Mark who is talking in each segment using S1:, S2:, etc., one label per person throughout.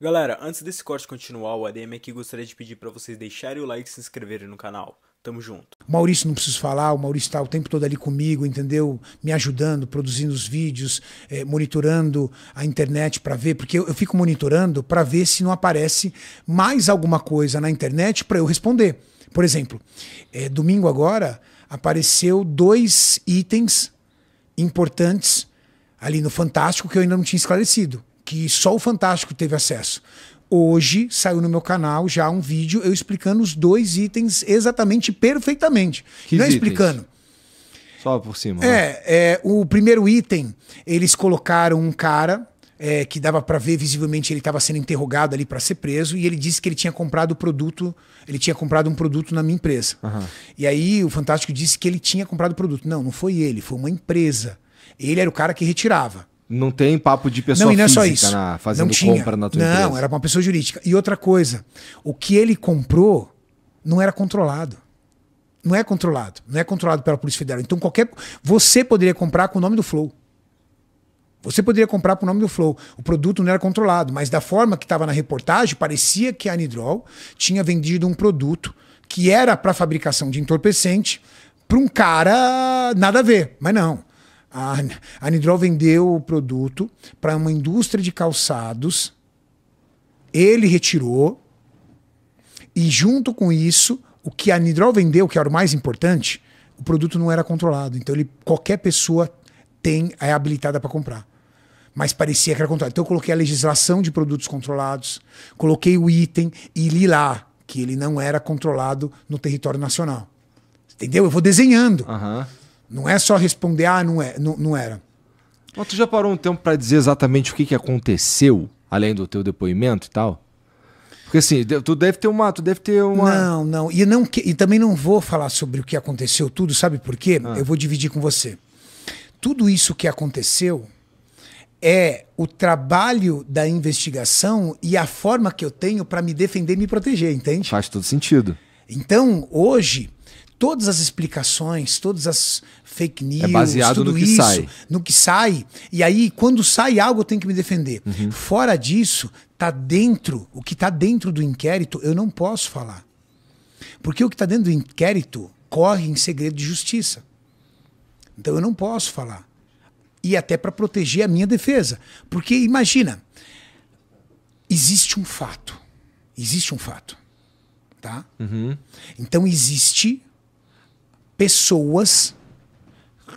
S1: Galera, antes desse corte continuar, o ADM aqui gostaria de pedir para vocês deixarem o like e se inscreverem no canal. Tamo junto.
S2: Maurício não preciso falar, o Maurício está o tempo todo ali comigo, entendeu? Me ajudando, produzindo os vídeos, é, monitorando a internet para ver, porque eu, eu fico monitorando para ver se não aparece mais alguma coisa na internet para eu responder. Por exemplo, é, domingo agora apareceu dois itens importantes ali no Fantástico que eu ainda não tinha esclarecido que só o Fantástico teve acesso. Hoje saiu no meu canal já um vídeo eu explicando os dois itens exatamente perfeitamente. Que Não é explicando.
S1: Só por cima. É, né?
S2: é, o primeiro item, eles colocaram um cara é, que dava para ver visivelmente ele estava sendo interrogado ali para ser preso e ele disse que ele tinha comprado o produto, ele tinha comprado um produto na minha empresa. Uhum. E aí o Fantástico disse que ele tinha comprado o produto. Não, não foi ele, foi uma empresa. Ele era o cara que retirava.
S1: Não tem papo de pessoa não, não é só isso. Na, fazendo não compra na tua não, empresa. Não, era
S2: uma pessoa jurídica. E outra coisa, o que ele comprou não era controlado. Não é controlado. Não é controlado pela Polícia Federal. Então qualquer... Você poderia comprar com o nome do Flow. Você poderia comprar com o nome do Flow. O produto não era controlado, mas da forma que estava na reportagem, parecia que a Anidrol tinha vendido um produto que era para fabricação de entorpecente para um cara nada a ver. Mas não. A, a Nidrol vendeu o produto para uma indústria de calçados, ele retirou, e junto com isso, o que a Nidrol vendeu, que era o mais importante, o produto não era controlado. Então ele, qualquer pessoa tem é habilitada para comprar. Mas parecia que era controlado. Então eu coloquei a legislação de produtos controlados, coloquei o item e li lá que ele não era controlado no território nacional. Entendeu? Eu vou desenhando. Uhum. Não é só responder, ah, não, é, não, não era. Mas tu já parou um tempo para
S1: dizer exatamente o que, que aconteceu, além do teu depoimento e tal? Porque assim, tu
S2: deve ter uma, tu deve ter uma. Não, não. E não e também não vou falar sobre o que aconteceu tudo, sabe por quê? Ah. Eu vou dividir com você. Tudo isso que aconteceu é o trabalho da investigação e a forma que eu tenho para me defender e me proteger, entende? Faz todo sentido. Então, hoje, todas as explicações, todas as fake é news, é baseado tudo no que isso, sai. no que sai. E aí, quando sai algo, eu tenho que me defender. Uhum. Fora disso, tá dentro, o que tá dentro do inquérito, eu não posso falar. Porque o que tá dentro do inquérito corre em segredo de justiça. Então eu não posso falar. E até para proteger a minha defesa. Porque imagina, existe um fato. Existe um fato. Tá? Uhum. Então existe pessoas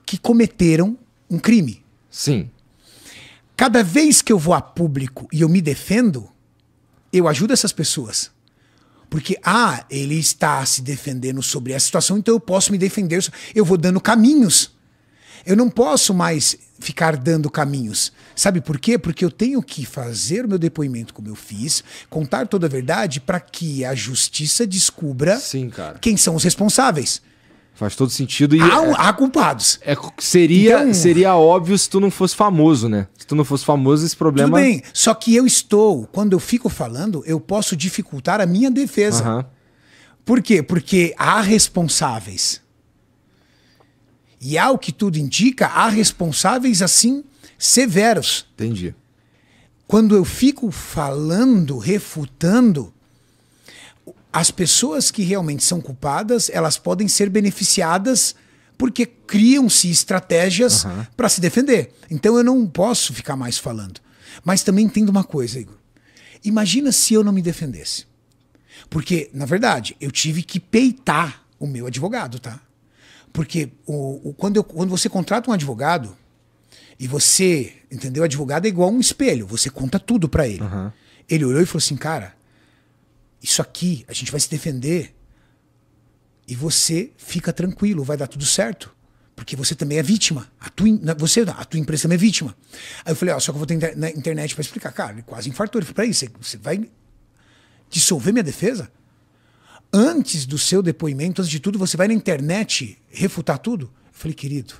S2: que cometeram um crime. Sim. Cada vez que eu vou a público e eu me defendo, eu ajudo essas pessoas. Porque, ah, ele está se defendendo sobre essa situação, então eu posso me defender. Eu vou dando caminhos. Eu não posso mais ficar dando caminhos. Sabe por quê? Porque eu tenho que fazer o meu depoimento como eu fiz, contar toda a verdade para que a justiça descubra Sim, quem são os responsáveis.
S1: Faz todo sentido. E há, é,
S2: há culpados. É, seria, então, seria
S1: óbvio se tu não fosse famoso, né? Se tu não fosse famoso, esse problema. Tudo bem,
S2: só que eu estou, quando eu fico falando, eu posso dificultar a minha defesa. Uhum. Por quê? Porque há responsáveis. E ao que tudo indica, há responsáveis assim severos. Entendi. Quando eu fico falando, refutando, as pessoas que realmente são culpadas, elas podem ser beneficiadas porque criam-se estratégias uhum. para se defender. Então eu não posso ficar mais falando. Mas também entendo uma coisa, Igor. Imagina se eu não me defendesse. Porque, na verdade, eu tive que peitar o meu advogado, tá? Porque o, o quando, eu, quando você contrata um advogado e você, entendeu? O advogado é igual a um espelho, você conta tudo para ele. Uhum. Ele olhou e falou assim, cara, isso aqui, a gente vai se defender. E você fica tranquilo, vai dar tudo certo. Porque você também é vítima. A tua, você, a tua empresa também é vítima. Aí eu falei, ó, só que eu vou ter inter na internet para explicar. Cara, ele quase infartou. Ele falou, peraí, você, você vai dissolver minha defesa? Antes do seu depoimento, antes de tudo, você vai na internet refutar tudo? Eu falei, querido.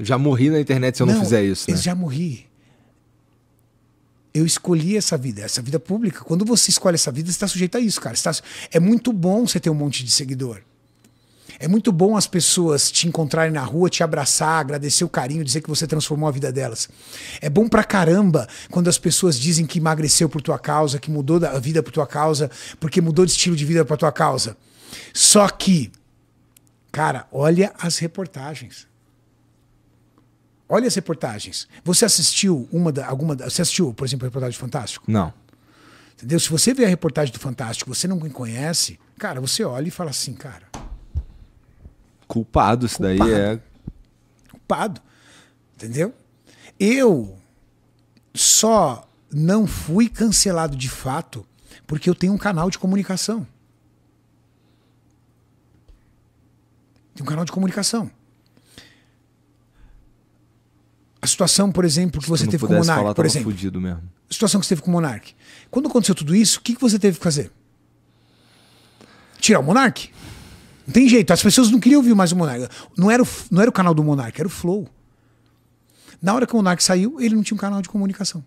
S2: Já morri
S1: na internet se eu não, não fizer isso. Né? Eu já
S2: morri eu escolhi essa vida, essa vida pública. Quando você escolhe essa vida, você está sujeito a isso, cara. Tá... É muito bom você ter um monte de seguidor. É muito bom as pessoas te encontrarem na rua, te abraçar, agradecer o carinho, dizer que você transformou a vida delas. É bom pra caramba quando as pessoas dizem que emagreceu por tua causa, que mudou a vida por tua causa, porque mudou de estilo de vida por tua causa. Só que, cara, olha as reportagens. Olha as reportagens. Você assistiu uma da, alguma. Você assistiu, por exemplo, a reportagem do Fantástico? Não. Entendeu? Se você vê a reportagem do Fantástico, você não me conhece, cara, você olha e fala assim, cara. Culpado, isso culpado. daí é. Culpado. Entendeu? Eu só não fui cancelado de fato porque eu tenho um canal de comunicação. Tem um canal de comunicação. A situação, por exemplo, que você teve com o Monark, falar, por exemplo. Fudido mesmo. A situação que você teve com o Monark. Quando aconteceu tudo isso, o que, que você teve que fazer? Tirar o Monark? Não tem jeito. As pessoas não queriam ouvir mais o Monark. Não era o, não era o canal do Monark, era o Flow. Na hora que o Monark saiu, ele não tinha um canal de comunicação.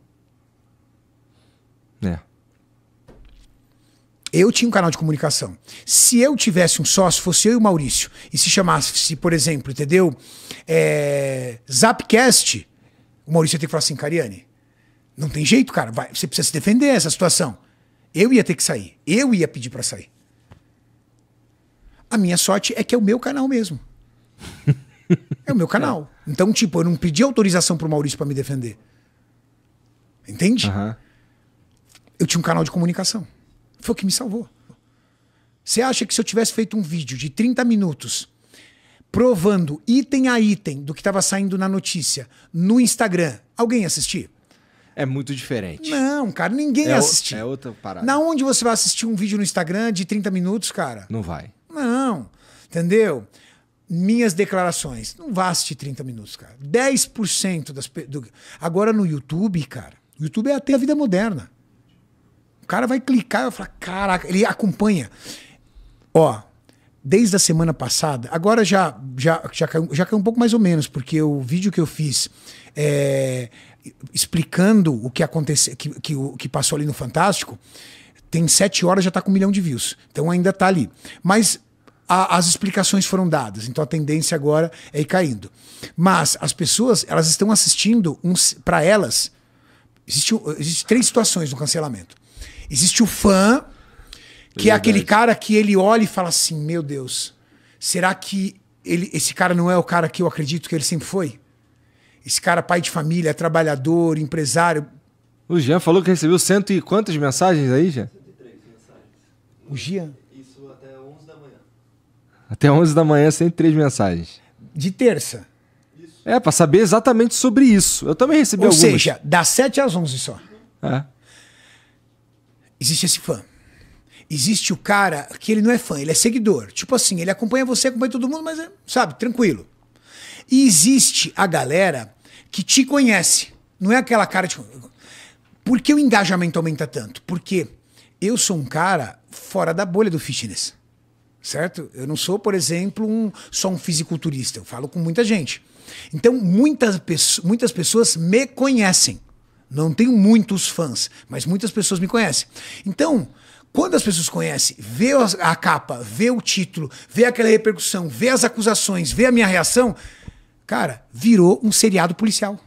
S2: Eu tinha um canal de comunicação. Se eu tivesse um sócio, fosse eu e o Maurício, e se chamasse, por exemplo, entendeu? É, Zapcast, o Maurício ia ter que falar assim, Cariane, não tem jeito, cara, vai, você precisa se defender essa situação. Eu ia ter que sair. Eu ia pedir para sair. A minha sorte é que é o meu canal mesmo. é o meu canal. É. Então, tipo, eu não pedi autorização pro Maurício para me defender. Entende? Uhum. Eu tinha um canal de comunicação. Foi o que me salvou. Você acha que se eu tivesse feito um vídeo de 30 minutos provando item a item do que estava saindo na notícia no Instagram, alguém ia assistir?
S1: É muito diferente.
S2: Não, cara, ninguém é assiste.
S1: É outra parada. Na
S2: onde você vai assistir um vídeo no Instagram de 30 minutos, cara? Não vai. Não. Entendeu? Minhas declarações. Não vá assistir 30 minutos, cara. 10% das. Do... Agora no YouTube, cara. YouTube é até a vida moderna. O cara vai clicar e vai falar: caraca, ele acompanha. Ó, desde a semana passada, agora já, já, já, caiu, já caiu um pouco mais ou menos, porque o vídeo que eu fiz é, explicando o que aconteceu, que, que, que passou ali no Fantástico, tem sete horas já está com um milhão de views. Então ainda está ali. Mas a, as explicações foram dadas, então a tendência agora é ir caindo. Mas as pessoas, elas estão assistindo, para elas, existem existe três situações no cancelamento. Existe o fã, é que é, é aquele cara que ele olha e fala assim: Meu Deus, será que ele, esse cara não é o cara que eu acredito que ele sempre foi? Esse cara, pai de família, trabalhador, empresário.
S1: O Jean falou que recebeu cento e quantas mensagens aí, Jean? 103 mensagens.
S2: O Jean? Isso até 11 da
S1: manhã. Até 11 da manhã, 103 mensagens. De terça. Isso. É, para saber exatamente sobre isso. Eu também recebi Ou algumas. Ou seja,
S2: das 7 às 11 só. É existe esse fã. Existe o cara que ele não é fã, ele é seguidor. Tipo assim, ele acompanha você, acompanha todo mundo, mas, é, sabe, tranquilo. E existe a galera que te conhece. Não é aquela cara de. Tipo, por que o engajamento aumenta tanto? Porque eu sou um cara fora da bolha do fitness. Certo? Eu não sou, por exemplo, um, só um fisiculturista. Eu falo com muita gente. Então, muitas, muitas pessoas me conhecem. Não tenho muitos fãs, mas muitas pessoas me conhecem. Então, quando as pessoas conhecem, vê a capa, vê o título, vê aquela repercussão, vê as acusações, vê a minha reação, cara, virou um seriado policial.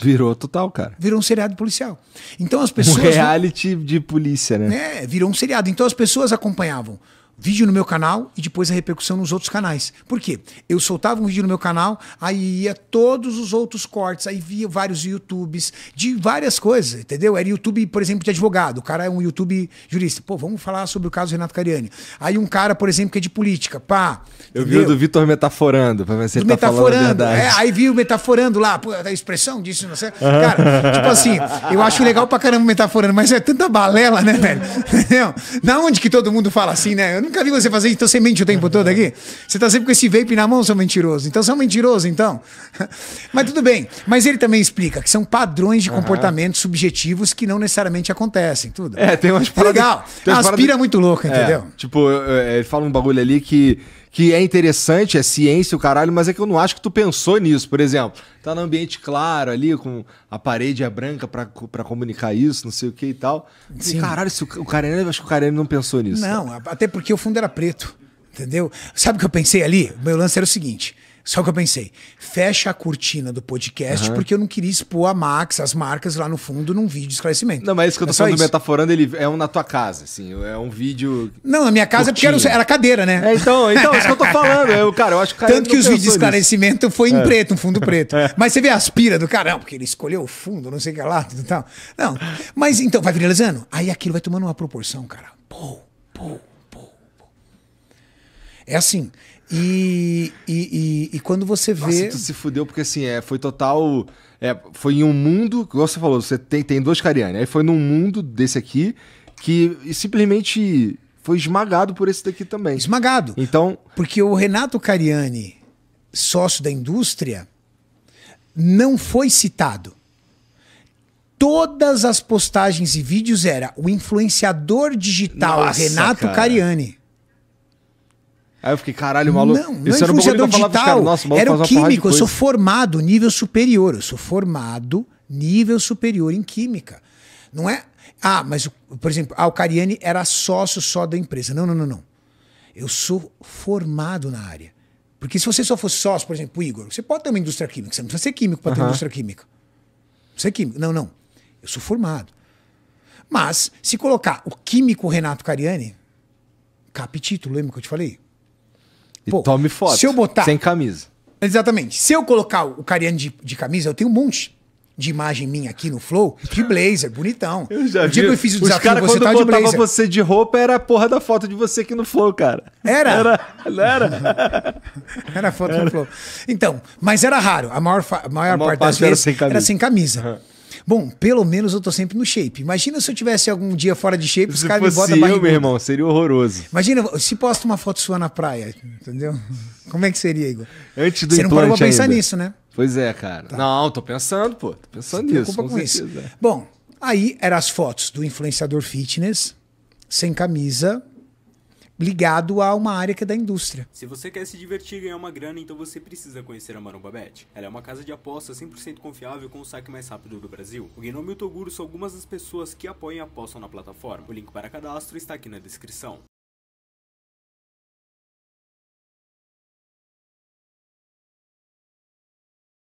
S2: Virou total, cara. Virou um seriado policial. Então as pessoas. Um reality de polícia, né? É, Virou um seriado. Então as pessoas acompanhavam vídeo no meu canal e depois a repercussão nos outros canais. Por quê? Eu soltava um vídeo no meu canal, aí ia todos os outros cortes, aí via vários YouTubes de várias coisas, entendeu? Era YouTube, por exemplo, de advogado. O cara é um YouTube jurista. Pô, vamos falar sobre o caso Renato Cariani. Aí um cara, por exemplo, que é de política, pá. Eu vi o do
S1: Vitor metaforando, pra ver se ele tá metaforando, é,
S2: aí vi o metaforando lá, pô, a expressão disso, não sei. Cara, tipo assim, eu acho legal pra caramba metaforando, mas é tanta balela, né, velho? Não, onde que todo mundo fala assim, né? Eu não nunca vi você fazer isso, então você mente o tempo todo aqui. Você tá sempre com esse vape na mão, seu mentiroso. Então você é um mentiroso, então. Mas tudo bem. Mas ele também explica que são padrões de comportamento subjetivos que não necessariamente acontecem, tudo. É, tem umas tá paradas... Legal. Tem umas Aspira paradas... É muito louco, é, entendeu?
S1: É, tipo, ele fala um bagulho ali que que é interessante, é ciência o caralho, mas é que eu não acho que tu pensou nisso, por exemplo. Tá no ambiente claro ali, com a parede é branca para comunicar isso, não sei o que e tal. Sim. E, caralho, se o, o acho que o Carene não pensou nisso. Não,
S2: até porque o fundo era preto, entendeu? Sabe o que eu pensei ali? O meu lance era o seguinte. Só que eu pensei, fecha a cortina do podcast, uhum. porque eu não queria expor a Max, as marcas lá no fundo, num vídeo de esclarecimento. Não, mas isso que eu tô é falando
S1: metaforando, ele é um na tua casa, assim, é um vídeo.
S2: Não, na minha casa porque era, era cadeira, né? É, então, então, é isso que eu tô falando. Eu, cara, eu acho que Tanto que os vídeos de esclarecimento nisso. foi em é. preto, um fundo preto. É. Mas você vê a aspira do caramba, porque ele escolheu o fundo, não sei o que lá e tal. Não. Mas então, vai viralizando. Aí aquilo vai tomando uma proporção, cara. Pô, pô, pô, pô. É assim, e, e, e, e, quando
S1: você vê. Nossa, então tu se fudeu, porque assim, é, foi total. É, foi em um mundo. Como você falou, você tem, tem dois Cariani. Aí foi num mundo desse aqui que simplesmente
S2: foi esmagado por esse daqui também. Esmagado. Então. Porque o Renato Cariani, sócio da indústria, não foi citado. Todas as postagens e vídeos era o influenciador digital Nossa, Renato cara. Cariani.
S1: Aí eu fiquei, caralho, maluco. Não, não é era influenciador digital. Cara, Nossa, era o químico, eu sou
S2: formado nível superior. Eu sou formado nível superior em química. Não é... Ah, mas, por exemplo, a ah, Alcariani era sócio só da empresa. Não, não, não, não. Eu sou formado na área. Porque se você só fosse sócio, por exemplo, o Igor, você pode ter uma indústria química. Você não precisa ser químico para ter uma indústria química. Você é químico. Não, não. Eu sou formado. Mas, se colocar o químico Renato Cariani, capi título, lembra que eu te falei?
S1: Pô, tome foto. Se eu botar. Sem camisa.
S2: Exatamente. Se eu colocar o Cariano de, de camisa, eu tenho um monte de imagem minha aqui no Flow, de blazer, bonitão. Eu já o dia vi. que eu fiz o desafio, Os cara, você tá de blazer. Quando você
S1: de roupa, era a porra da foto de você aqui no Flow, cara. Era? Era.
S2: Era, era a foto era. no Flow. Então, mas era raro. A maior, a maior, a maior parte, parte, das vezes era sem camisa. Era sem camisa. Uhum. Bom, pelo menos eu tô sempre no shape. Imagina se eu tivesse algum dia fora de shape, se os caras me botam eu, meu irmão, seria horroroso. Imagina se posta uma foto sua na praia, entendeu? Como é que seria, Igor? Antes do Você não parou pra pensar ainda. nisso, né?
S1: Pois é, cara. Tá. Não, tô pensando, pô. Tô pensando nisso. Com, com isso.
S2: Bom, aí eram as fotos do influenciador fitness, sem camisa, ligado a uma área que é da indústria.
S1: Se você quer se divertir e ganhar uma grana, então você precisa conhecer a Maromba Bet. Ela é uma casa de aposta 100% confiável com o saque mais rápido do Brasil. O Gnome e o Toguro são algumas das pessoas que apoiam e apostam na plataforma. O link para cadastro está aqui na descrição.